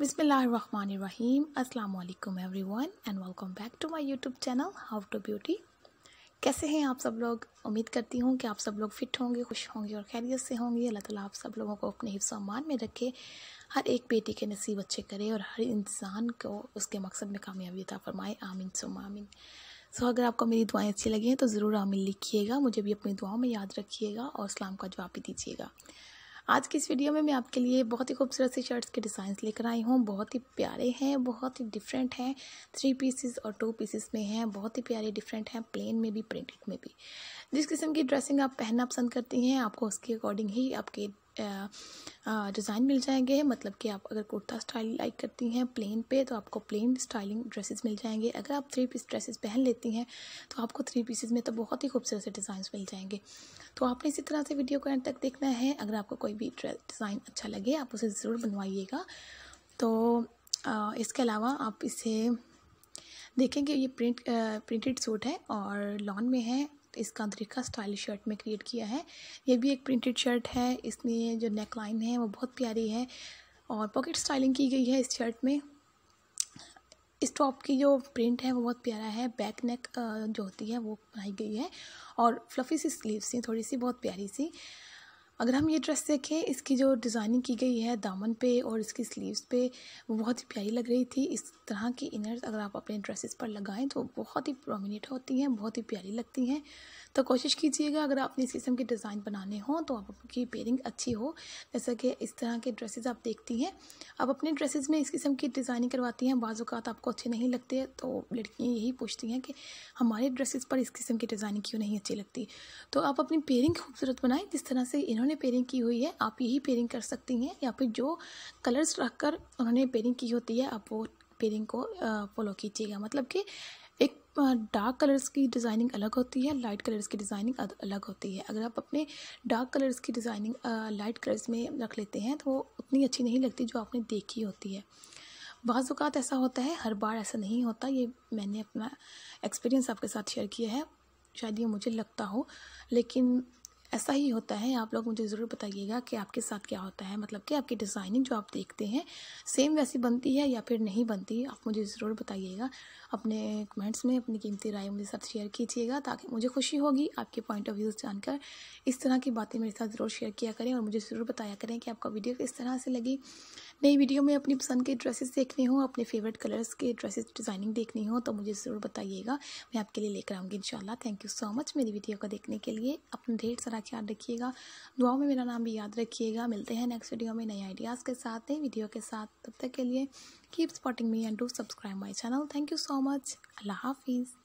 बिसमीम अल्लाम everyone and welcome back to my YouTube channel how to beauty कैसे हैं आप सब लोग उम्मीद करती हूँ कि आप सब लोग फिट होंगे खुश होंगे और खैरियत से होंगे अल्लाह ताला आप सब लोगों को अपने हिफ्स अमान में रखे हर एक बेटी के नसीब अच्छे करे और हर इंसान को उसके मकसद में कामयाबी अता फरमाए आमीन सुम आमीन सो अगर आपको मेरी दुआएं अच्छी लगी हैं तो ज़रूर आमीन लिखिएगा मुझे भी अपनी दुआओं में याद रखिएगा और इस्लाम का जवाब भी दीजिएगा आज की इस वीडियो में मैं आपके लिए बहुत ही खूबसूरत सी शर्ट्स के डिज़ाइंस लेकर आई हूँ बहुत ही प्यारे हैं बहुत ही डिफरेंट हैं थ्री पीसेस और टू पीसेस में हैं बहुत ही प्यारे डिफरेंट हैं प्लेन में भी प्रिंटेड में भी जिस किस्म की ड्रेसिंग आप पहनना पसंद करती हैं आपको उसके अकॉर्डिंग ही आपके डिज़ाइन मिल जाएंगे मतलब कि आप अगर कुर्ता स्टाइल लाइक करती हैं प्लेन पे तो आपको प्लेन स्टाइलिंग ड्रेसेस मिल जाएंगे अगर आप थ्री पीस ड्रेसेस पहन लेती हैं तो आपको थ्री पीसेज में तो बहुत ही खूबसूरत से डिज़ाइन मिल जाएंगे तो आपने इसी तरह से वीडियो को एंड तक देखना है अगर आपको कोई भी डिज़ाइन अच्छा लगे आप उसे ज़रूर बनवाइएगा तो इसके अलावा आप इसे देखेंगे ये प्रिंट प्रिंटेड सूट है और लॉन में है इस कांतरी का स्टाइलिश शर्ट में क्रिएट किया है ये भी एक प्रिंटेड शर्ट है इसमें जो नेक लाइन है वो बहुत प्यारी है और पॉकेट स्टाइलिंग की गई है इस शर्ट में इस टॉप की जो प्रिंट है वो बहुत प्यारा है बैक नेक जो होती है वो बनाई गई है और फ्लफी सी स्लीव्स हैं थोड़ी सी बहुत प्यारी सी अगर हम ये ड्रेस देखें इसकी जो डिज़ाइनिंग की गई है दामन पे और इसकी स्लीव्स पे वो बहुत ही प्यारी लग रही थी इस तरह की इनर्स अगर आप अपने ड्रेसेस पर लगाएं तो बहुत ही प्रोमिनेट होती हैं बहुत ही प्यारी लगती हैं तो कोशिश कीजिएगा अगर आपने इस किस्म के डिज़ाइन बनाने हों तो आपकी पेयरिंग अच्छी हो जैसा कि इस तरह के ड्रेसेस आप देखती हैं आप अपने ड्रेसेस में इस किस्म की डिज़ाइनिंग करवाती हैं बाज़ात आपको अच्छे नहीं लगते तो लड़कियाँ यही पूछती हैं कि हमारे ड्रेसेस पर इस किस्म की डिज़ाइनिंग क्यों नहीं अच्छी लगती तो आप अपनी पेयरिंग खूबसूरत बनाएं जिस तरह से इन्होंने उन्होंने पेयरिंग की हुई है आप यही पेयरिंग कर सकती हैं या फिर जो कलर्स रख कर उन्होंने पेयरिंग की होती है आप वो पेयरिंग को फॉलो कीजिएगा मतलब कि एक डार्क कलर्स की डिज़ाइनिंग अलग होती है लाइट कलर्स की डिज़ाइनिंग अलग होती है अगर आप अपने डार्क कलर्स की डिज़ाइनिंग लाइट कलर्स में रख लेते हैं तो वो उतनी अच्छी नहीं लगती जो आपने देखी होती है बाज़ात ऐसा होता है हर बार ऐसा नहीं होता ये मैंने अपना एक्सपीरियंस आपके साथ शेयर किया है शायद ये मुझे लगता हो लेकिन ऐसा ही होता है आप लोग मुझे ज़रूर बताइएगा कि आपके साथ क्या होता है मतलब कि आपकी डिज़ाइनिंग जो आप देखते हैं सेम वैसी बनती है या फिर नहीं बनती आप मुझे ज़रूर बताइएगा अपने कमेंट्स में अपनी कीमती राय मेरे साथ शेयर कीजिएगा ताकि मुझे खुशी होगी आपके पॉइंट ऑफ व्यूज़ जानकर इस तरह की बातें मेरे साथ ज़रूर शेयर किया करें और मुझे ज़रूर बताया करें कि आपका वीडियो किस तरह से लगी नई वीडियो में अपनी पसंद के ड्रेसेस देखने हो अपने फेवरेट कलर्स के ड्रेसेस डिज़ाइनिंग देखनी हो तो मुझे ज़रूर बताइएगा मैं आपके लिए लेकर आऊँगी इन थैंक यू सो मच मेरी वीडियो को देखने के लिए अपना ढेर सारा साथ याद रखिएगा दुआओं में मेरा नाम भी याद रखिएगा मिलते हैं नेक्स्ट वीडियो में नए आइडियाज़ के साथ नए वीडियो के साथ तब तक के लिए keep supporting me and do subscribe my channel thank you so much अल्लाह हाफिज़